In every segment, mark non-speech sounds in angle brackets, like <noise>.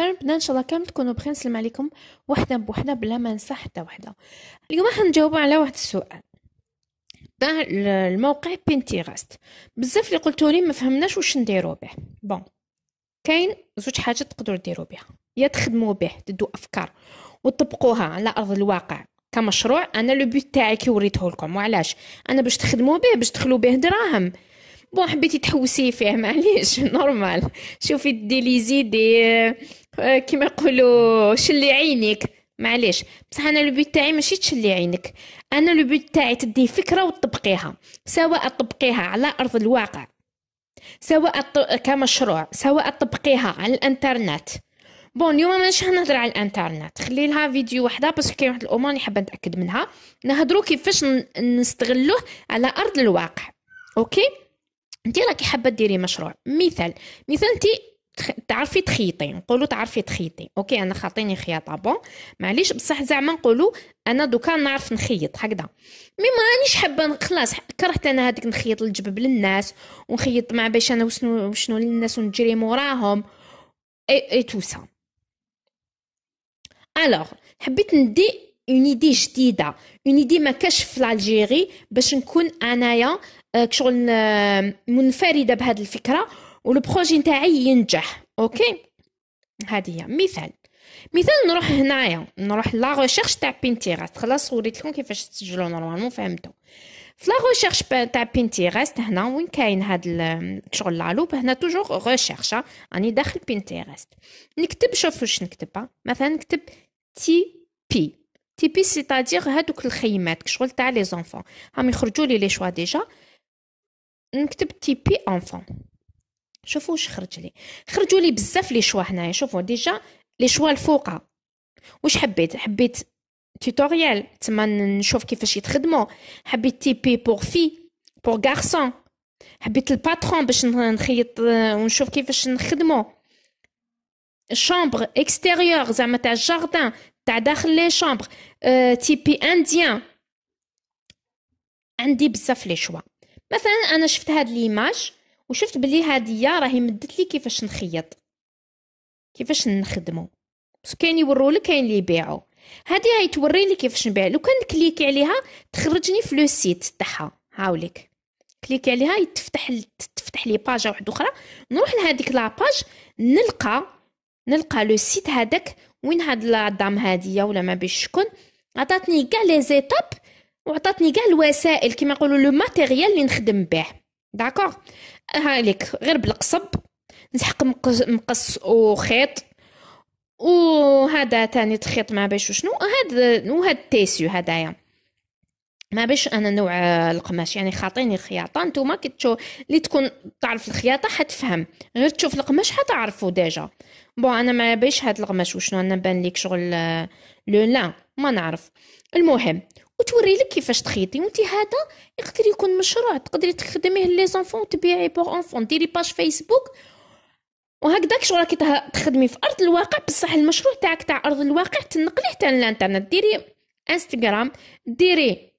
بنا ان شاء الله كامل تكونوا بخير نسلم عليكم وحده بوحده بلا ما ننسى حتى وحده اليوم نجاوب على واحد السؤال تاع الموقع بينتيغاست بزاف اللي قلتوا لي ما فهمناش واش نديروا به بون كاين زوج حاجات تقدروا ديروا بها يا تخدموا به تدوا افكار وتطبقوها على ارض الواقع كمشروع انا لو بوت تاعي كي وريته لكم وعلاش انا باش تخدموا به باش تخلو به دراهم بون حبيتي تحوسي فيه <laughs> معليش نورمال شوفي دي لي زيدي آه، كيما يقولوا شلي عينيك معليش بصح انا لو تاعي ماشي تشلي عينك انا لو تاعي تدي فكره وتطبقيها سواء تطبقيها على ارض الواقع سواء كمشروع سواء تطبقيها على الانترنت بون اليوم مانيش نهضر على الانترنت خلي لها فيديو وحده باسكو كاين واحد الامور نحب نتاكد منها نهضروا كيفاش نستغلوه على ارض الواقع اوكي انت راكي حابه ديري مشروع مثال مثال انت تعرفي تخيطي نقولوا تعرفي تخيطي اوكي انا خاطيني خياطه بون معليش بصح زعما نقولوا انا دوكا نعرف نخيط هكذا مي مانيش حابه خلاص كرهت انا هذيك نخيط الجبب للناس ونخيط مع باش انا وشنو وشنو للناس ونجري موراهم اي اي تو سا الوغ حبيت ندي اون ايدي جديده اون ايدي ما كاش في الجيري باش نكون انايا آه، شغل آه، منفرده بهذه الفكره والبروجي نتاعي ينجح اوكي هذه هي مثال مثال نروح هنايا نروح لا ريشيرش تاع بينتيغاست خلاص وريت لكم كيفاش تسجلوا نورمالمون فهمتوا في لا ريشيرش تاع بينتيغاست هنا وين كاين هاد شغل لالوب هنا توجور ريشيرش راني داخل بينتيغاست نكتب شوف واش نكتبها مثلا نكتب تي بي تي بي سيتادير هادوك الخيمات شغل تاع لي زونفون هم يخرجوا لي لي شوا ديجا نكتب تي بي انفون شوفوا واش خرج لي خرجوا لي بزاف لي شوا هنايا شوفوا ديجا لي شوا الفوقا واش حبيت حبيت توتوريال تما نشوف كيفاش يتخدموا حبيت تي بي بور في بور غارسون حبيت الباترون باش نخيط ونشوف كيفاش نخدمو شامبر اكستيريور زعما تاع الجاردان تاع داخل لي شامبر تيبي انديان عندي بزاف لي شوا مثلا انا شفت هاد ليماج وشفت بلي هديه راهي مدت لي كيفاش نخيط كيفاش نخدمو بس كاين يورولك كاين اللي يبيعو هادي هاي توري لي كيفاش نبيع لو كان كليكي عليها تخرجني في لو سيت تاعها هاوليك كليكي عليها يتفتح تفتح لي باج واحده اخرى نروح لهاديك لاباج نلقى نلقى لو سيت هذاك وين هاد دام هادية ولا ما بيش شكون عطاتني كاع لي زيتاب وعطاتني كاع الوسائل كيما يقولوا لو ماتيريال اللي نخدم به داكوغ ها ليك غير بالقصب نسحق مقص وخيط وهذا تاني تخيط ما باش شنو هاد وهاد التيسيو هدايا ما باش انا نوع القماش يعني خاطيني خياطه نتوما كي تشوف اللي تكون تعرف الخياطه حتفهم غير تشوف القماش حتعرفو ديجا بون انا ما باش هاد القماش وشنو انا بان ليك شغل لو لا ما نعرف المهم وتوري لك كيفاش تخيطي وانت هذا يقدر يكون مشروع تقدري تخدميه لي زونفون وتبيعي بوغ انفون ديري باج فيسبوك وهكذاك شغل راكي تخدمي في ارض الواقع بصح المشروع تاعك تاع ارض الواقع تنقليه حتى الانترنت ديري انستغرام ديري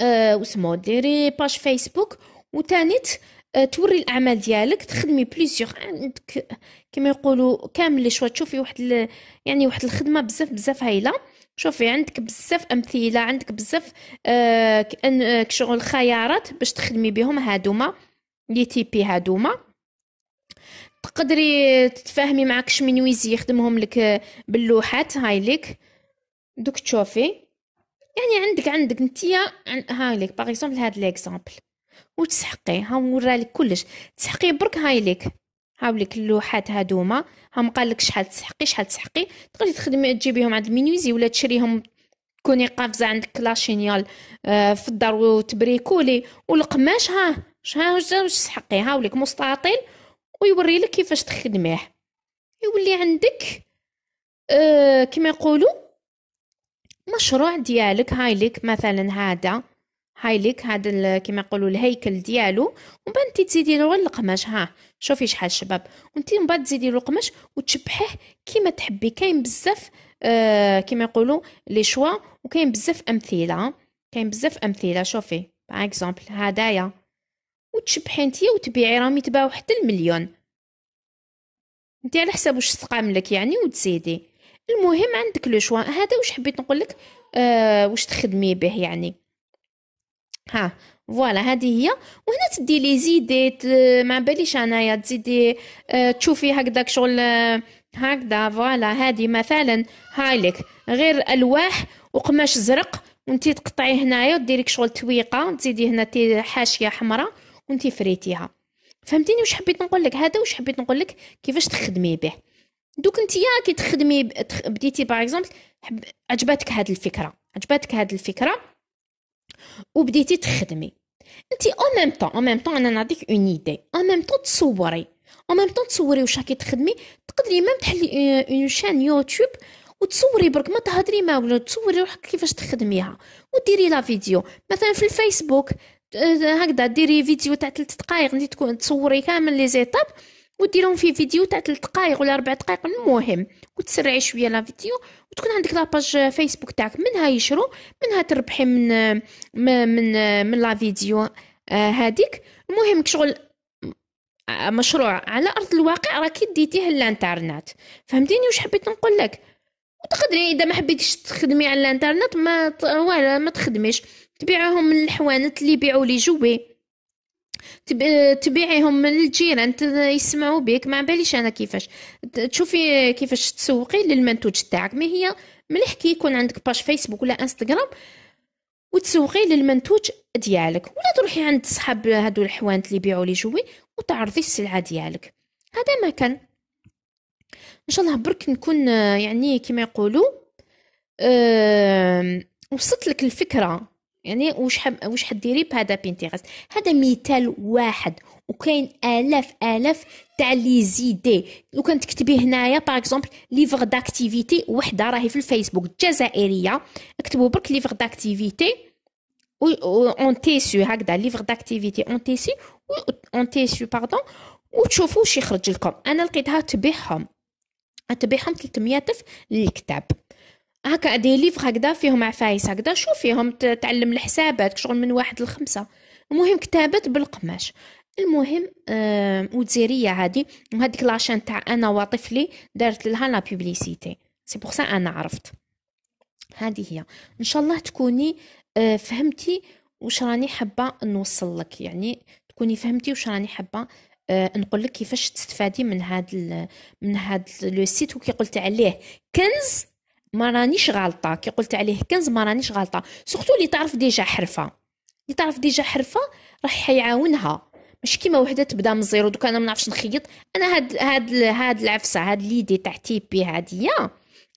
أه وسمو ديري باج فيسبوك وتانيت أه توري الاعمال ديالك تخدمي بليزيوغ عندك كما يقولوا كامل لي شوا تشوفي واحد يعني واحد الخدمه بزاف بزاف هايله شوفي عندك بزاف امثله عندك بزاف آه, آه، شغل خيارات باش تخدمي بهم هادوما لي تيبي هادوما تقدري تتفاهمي مع كشمنويزي يخدمهم لك آه، باللوحات هاي ليك دوك تشوفي يعني عندك عندك نتيا هاي ليك باغ اكزومبل هاد ليكزامبل وتسحقي ها نورالك كلش تسحقي برك هاي ليك هاوليك اللوحات هادوما هم قالك شحال تسحقي شحال تسحقي تقدري تخدمي تجيبيهم عند المينويزي ولا تشريهم تكوني قافزه عندك لاشينيال آه، في الدار وتبريكولي والقماش ها ها واش تسحقي هاوليك مستطيل ويوري لك كيفاش تخدميه يولي عندك آه كما يقولوا مشروع ديالك هايليك مثلا هذا هاي ليك هذا كيما يقولوا الهيكل ديالو ومن بعد انت تزيدي له غير القماش ها شوفي شحال شباب وانت من بعد تزيدي له القماش وتشبحيه كيما تحبي كاين بزاف آه كيما يقولوا لي شوا وكاين بزاف امثله كاين بزاف امثله شوفي باغ اكزومبل هدايا وتشبحي انت وتبيعي راهم يتباعوا حتى المليون انت على حساب واش تقام لك يعني وتزيدي المهم عندك لو شوا هذا واش حبيت نقول لك آه واش تخدمي به يعني ها فوالا هذه هي وهنا تدي لي زيدي آه، ما باليش انايا تزيدي آه، تشوفي هكذاك شغل آه، هكذا فوالا هذه مثلا هايلك غير الواح وقماش زرق وانت تقطعي هنايا وديري شغل تويقه تزيدي هنا تي حاشيه حمراء وانت فريتيها فهمتيني واش حبيت نقول لك هذا واش حبيت نقول لك كيفاش تخدمي به دوك انتيا كي تخدمي بديتي باغ اكزومبل عجباتك هاد الفكره عجباتك هاد الفكره وبديتي تخدمي انت او ميم طون او ميم طون انا نعطيك اون ايدي او ميم طون تصوري او ميم طون تصوري واش راكي تخدمي تقدري ميم تحلي اون شان يوتيوب وتصوري برك ما تهضري ما ولا تصوري روحك كيفاش تخدميها وديري لا فيديو مثلا في الفيسبوك هكذا ديري فيديو تاع 3 دقائق انت تكون تصوري كامل لي زيتاب وديرهم في فيديو تاع 3 دقائق ولا 4 دقائق المهم وتسرعي شويه لا فيديو وتكون عندك لاباج فيسبوك تاعك منها يشرو منها تربحي من من من, من لا فيديو هذيك آه، المهم شغل آه، مشروع على ارض الواقع راكي ديتيه للانترنت فهمتيني واش حبيت نقول لك وتقدري اذا ما حبيتيش تخدمي على الانترنت ما ولا ما تخدميش تبيعهم من الحوانت اللي يبيعوا لي جوي تبيعيهم للجيران يسمعوا بك ما باليش انا كيفاش تشوفي كيفاش تسوقي للمنتوج تاعك ما هي مليح كي يكون عندك باج فيسبوك ولا انستغرام وتسوقي للمنتوج ديالك ولا تروحي عند صحاب هادو الحوانت اللي يبيعوا لي جوي وتعرضي السلعه ديالك هذا ما كان ان شاء الله برك نكون يعني كما يقولوا أه وصلت لك الفكره يعني واش واش حديري بهذا بينتيغست هذا مثال واحد وكاين الاف الاف تاع لي زيدي لو كان تكتبي هنايا باغ اكزومبل ليفر داكتيفيتي وحده راهي في الفيسبوك الجزائريه اكتبوا برك ليفر داكتيفيتي اون تيسو هكذا ليفر داكتيفيتي اون تيسي اون تيسو باردون وتشوفوا واش يخرج لكم انا لقيتها تبيعهم تبيعهم 300 الف للكتاب هكا دي ليفغ هكذا فيهم عفايس هكذا شوفيهم تعلم الحسابات شغل من واحد لخمسة المهم كتابت بالقماش المهم آه وتزيرية هادي وهاديك لاشين تاع انا وطفلي دارت لها لا بوبليسيتي سي بوغ انا عرفت هادي هي ان شاء الله تكوني آه فهمتي واش راني حابه نوصل لك يعني تكوني فهمتي واش راني حابه آه نقول لك كيفاش تستفادي من هاد من هاد لو سيت وكي قلت عليه كنز ما رانيش غلطه كي قلت عليه كنز ما رانيش غلطه سورتو اللي تعرف ديجا حرفه اللي تعرف ديجا حرفه راح يعاونها مش كيما وحده تبدا من الزيرو دوك انا ما نعرفش نخيط انا هاد هاد هاد العفسه هاد ليدي تاع تيبي هاديه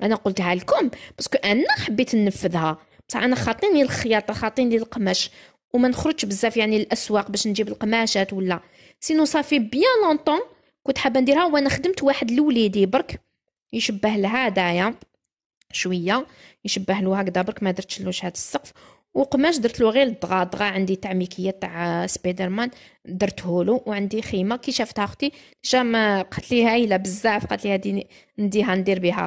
انا قلتها لكم باسكو انا حبيت ننفذها بصح انا خاطيني الخياطه خاطيني القماش وما نخرجش بزاف يعني الاسواق باش نجيب القماشات ولا سينو صافي بيان لونطون كنت حابه نديرها وانا خدمت واحد لوليدي برك يشبه لهذايا شويه يشبه له هكذا برك ما درتش هاد السقف وقماش درت له غير الضغا الضغا عندي تاع ميكيه تاع سبايدر مان درته له وعندي خيمه كي شافتها اختي جا ما قالت لي هايله بزاف قالت لي هادي نديها ندير بها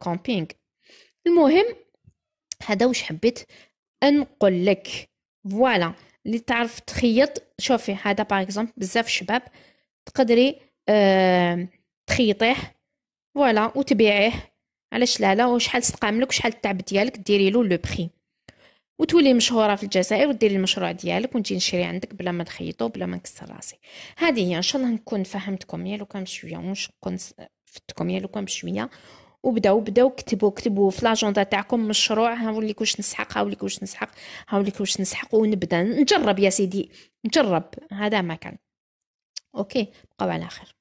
كومبينغ المهم هذا واش حبيت نقول لك فوالا اللي تعرف تخيط شوفي هذا باغ اكزومبل بزاف شباب تقدري أه تخيطيه فوالا وتبيعيه علاش لا لا وشحال لك وشحال التعب ديالك ديري له لو بري وتولي مشهوره في الجزائر وديري المشروع ديالك ونتي نشري عندك بلا ما نخيطو بلا ما نكسر راسي هذه هي ان شاء الله نكون فهمتكم يا لو كان بشويه ونشكون فدتكم يا لو كان بشويه وبداو بداو كتبوا كتبوا في لاجوندا تاعكم مشروع ها هاوليك واش نسحق ها هاوليك واش نسحق ها هاوليك واش نسحق ونبدا نجرب يا سيدي نجرب هذا ما كان اوكي بقاو على خير